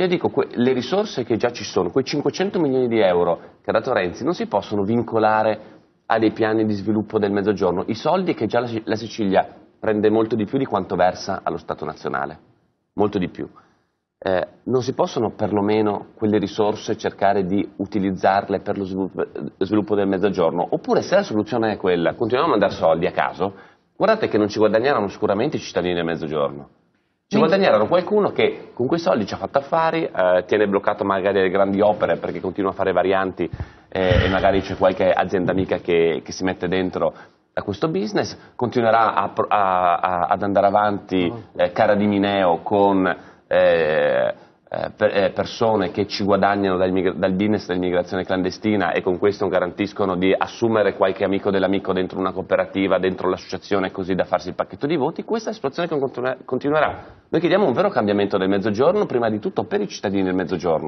io dico, que- le risorse che già ci sono, quei 500 milioni di euro che ha dato Renzi, non si possono vincolare a dei piani di sviluppo del Mezzogiorno, i soldi che già la, la Sicilia prende molto di più di quanto versa allo Stato nazionale, molto di più. Eh, non si possono perlomeno quelle risorse cercare di utilizzarle per lo sviluppo, sviluppo del Mezzogiorno? Oppure se la soluzione è quella, continuiamo a mandare soldi a caso, guardate che non ci guadagneranno sicuramente i cittadini del Mezzogiorno ci Quindi... guadagneranno qualcuno che con quei soldi ci ha fatto affari, eh, tiene bloccato magari le grandi opere perché continua a fare varianti eh, e magari c'è qualche azienda amica che, che si mette dentro a questo business, continuerà a, a, a, ad andare avanti mm. eh, Cara di Mineo con... Eh, eh, eh, persone che ci guadagnano dal, dal business dell'immigrazione clandestina e con questo garantiscono di assumere qualche amico dell'amico dentro una cooperativa, dentro l'associazione così da farsi il pacchetto di voti, questa situazione continuerà. Noi chiediamo un vero cambiamento del mezzogiorno, prima di tutto per i cittadini del mezzogiorno,